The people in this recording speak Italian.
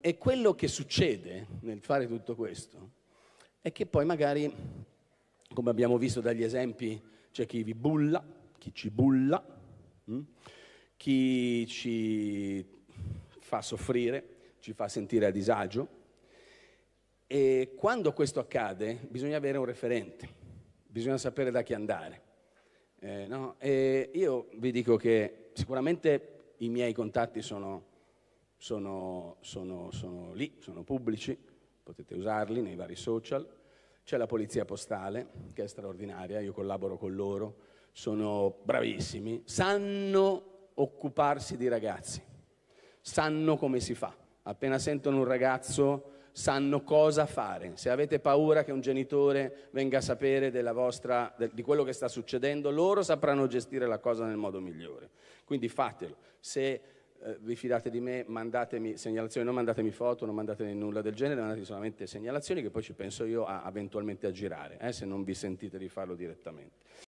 E quello che succede nel fare tutto questo è che poi magari, come abbiamo visto dagli esempi, c'è chi vi bulla, chi ci bulla, mm? chi ci fa soffrire, ci fa sentire a disagio. E quando questo accade bisogna avere un referente, bisogna sapere da chi andare. Eh, no? io vi dico che sicuramente i miei contatti sono sono, sono, sono lì, sono pubblici, potete usarli nei vari social. C'è la polizia postale, che è straordinaria, io collaboro con loro, sono bravissimi, sanno occuparsi di ragazzi, sanno come si fa. Appena sentono un ragazzo sanno cosa fare. Se avete paura che un genitore venga a sapere vostra, de, di quello che sta succedendo, loro sapranno gestire la cosa nel modo migliore. Quindi fatelo. Se eh, vi fidate di me, mandatemi segnalazioni, non mandatemi foto, non mandatemi nulla del genere, mandatemi solamente segnalazioni che poi ci penso io a, eventualmente a girare, eh, se non vi sentite di farlo direttamente.